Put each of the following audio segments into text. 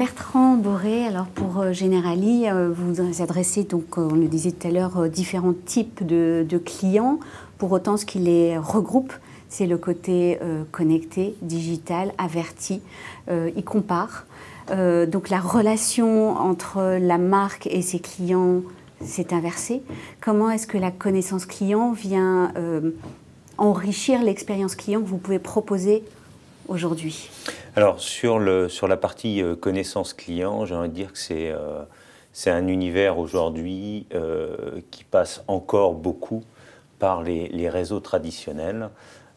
Bertrand Boré, alors pour euh, Generali, euh, vous adressez donc, euh, on le disait tout à l'heure, différents types de, clients. Pour autant, ce qui les regroupe, c'est le côté connecté, digital, averti. y compare. donc la relation entre la marque et ses clients s'est inversée. Comment est-ce que la connaissance client vient enrichir l'expérience client que vous pouvez proposer aujourd'hui alors, sur, le, sur la partie euh, connaissance client, j'ai envie de dire que c'est euh, un univers aujourd'hui euh, qui passe encore beaucoup par les, réseaux traditionnels.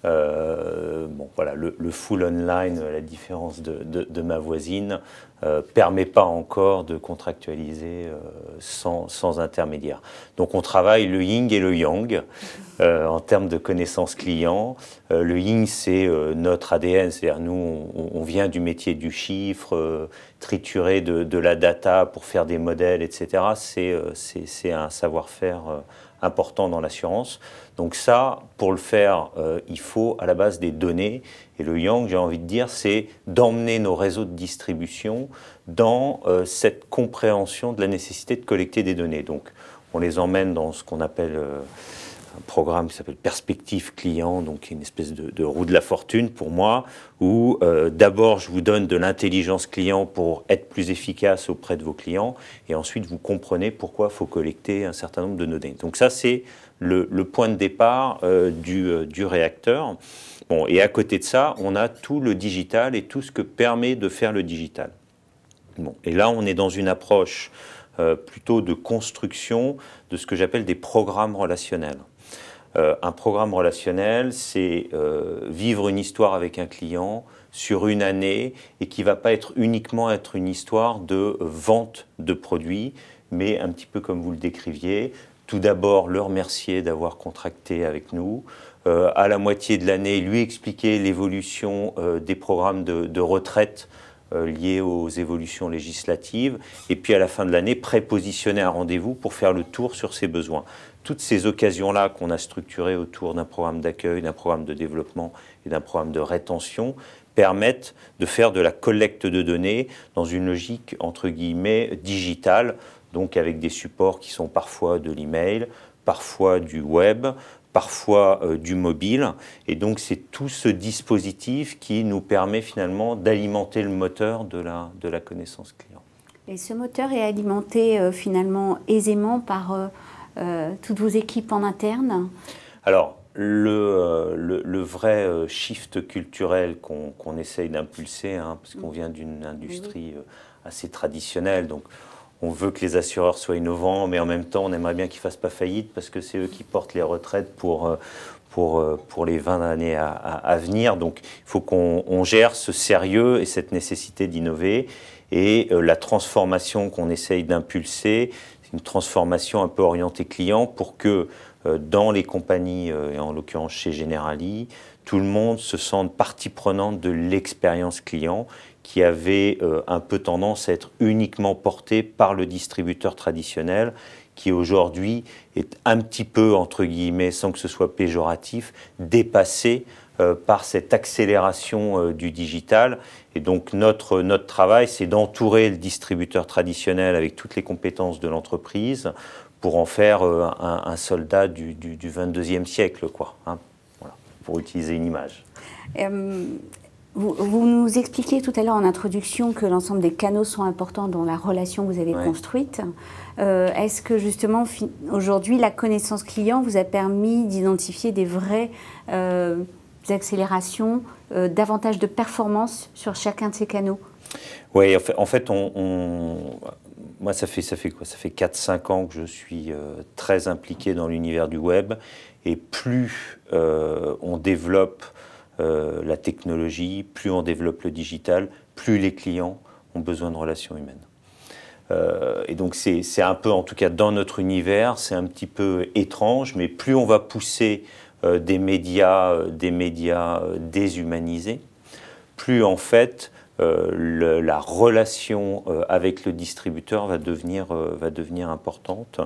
bon, voilà, le, full online, à la différence de, de ma voisine, euh, permet pas encore de contractualiser euh, sans, sans, intermédiaire. Donc on travaille le yin et le yang euh, en termes de connaissances clients. le yin, c'est notre ADN, c'est-à-dire nous, on, vient du métier du chiffre, triturer de, de, la data pour faire des modèles, etc. C'est un savoir-faire important dans l'assurance. Donc ça, pour le faire, il faut à la base des données. Et le yang, j'ai envie de dire, c'est d'emmener nos réseaux de distribution dans euh, cette compréhension de la nécessité de collecter des données. Donc, on les emmène dans ce qu'on appelle euh, un programme qui s'appelle Perspective Client, donc une espèce de, roue de la fortune pour moi, où euh, d'abord je vous donne de l'intelligence client pour être plus efficace auprès de vos clients, et ensuite vous comprenez pourquoi il faut collecter un certain nombre de données. Donc ça c'est le, point de départ du, du, réacteur. Bon, et à côté de ça, on a tout le digital et tout ce que permet de faire le digital. Et là, on est dans une approche euh, plutôt de construction de ce que j'appelle des programmes relationnels. Euh, un programme relationnel, c'est euh, vivre une histoire avec un client sur une année et qui va pas être uniquement être une histoire de vente de produits, mais un petit peu comme vous le décriviez, tout d'abord le remercier d'avoir contracté avec nous, à la moitié de l'année lui expliquer l'évolution des programmes de retraite euh, liées aux évolutions législatives, et puis à la fin de l'année, prépositionner un rendez-vous pour faire le tour sur ses besoins. Toutes ces occasions-là qu'on a structurées autour d'un programme d'accueil, d'un programme de développement et d'un programme de rétention permettent de faire de la collecte de données dans une logique entre guillemets digitale, donc avec des supports qui sont parfois de l'e-mail parfois du web, parfois euh, du mobile. Et donc c'est tout ce dispositif qui nous permet finalement d'alimenter le moteur de la, de la connaissance client. Et ce moteur est alimenté euh, finalement aisément par euh, toutes vos équipes en interne Alors, le, vrai shift culturel qu'on essaye d'impulser, hein, parce qu'on mm. vient d'une industrie assez traditionnelle, donc on veut que les assureurs soient innovants, mais en même temps, on aimerait bien qu'ils ne fassent pas faillite parce que c'est eux qui portent les retraites pour, euh, pour, euh, pour les 20 années à, venir. Donc, il faut qu'on gère ce sérieux et cette nécessité d'innover. Et euh, la transformation qu'on essaye d'impulser, une transformation un peu orientée client pour que euh, dans les compagnies, euh, et en l'occurrence chez Generali, tout le monde se sent partie prenante de l'expérience client qui avait euh, un peu tendance à être uniquement portée par le distributeur traditionnel qui aujourd'hui est un petit peu, entre guillemets, sans que ce soit péjoratif, dépassé par cette accélération du digital. Et donc notre, notre travail, c'est d'entourer le distributeur traditionnel avec toutes les compétences de l'entreprise pour en faire euh, un, soldat du, 22e siècle, quoi, hein. voilà, pour utiliser une image. vous, nous expliquiez tout à l'heure en introduction que l'ensemble des canaux sont importants dans la relation que vous avez construite. Euh, est-ce que justement aujourd'hui la connaissance client vous a permis d'identifier des vraies euh, accélérations, davantage de performance sur chacun de ces canaux oui, en fait, on, moi, ça fait, ça fait quoi Ça fait 4-5 ans que je suis euh, très impliqué dans l'univers du web. Et plus euh, on développe euh, la technologie, plus on développe le digital, plus les clients ont besoin de relations humaines. et donc, c'est un peu, en tout cas dans notre univers, c'est un petit peu étrange, mais plus on va pousser des médias, des médias déshumanisés, plus en fait euh, la relation euh, avec le distributeur va devenir, euh, va devenir importante.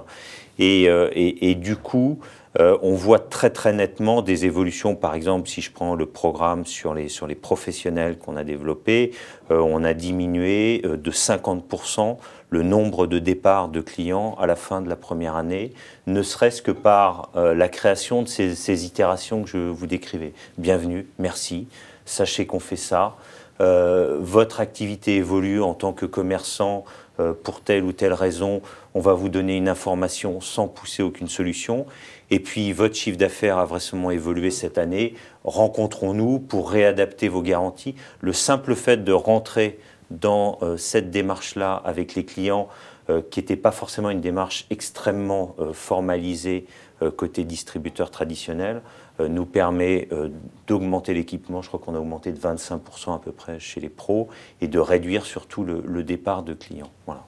Et, du coup, on voit très très nettement des évolutions. Par exemple, si je prends le programme sur les, sur les professionnels qu'on a développé, on a diminué de 50% le nombre de départs de clients à la fin de la première année, ne serait-ce que par la création de ces itérations que je vous décrivais. Bienvenue, merci sachez qu'on fait ça. Euh, votre activité évolue en tant que commerçant euh, pour telle ou telle raison, on va vous donner une information sans pousser aucune solution. Et puis votre chiffre d'affaires a vraisemblablement évolué cette année. Rencontrons-nous pour réadapter vos garanties. Le simple fait de rentrer dans euh, cette démarche-là avec les clients, euh, qui n'était pas forcément une démarche extrêmement euh, formalisée euh, côté distributeur traditionnel, nous permet d'augmenter l'équipement. Je crois qu'on a augmenté de 25% à peu près chez les pros et de réduire surtout le, départ de clients. Voilà.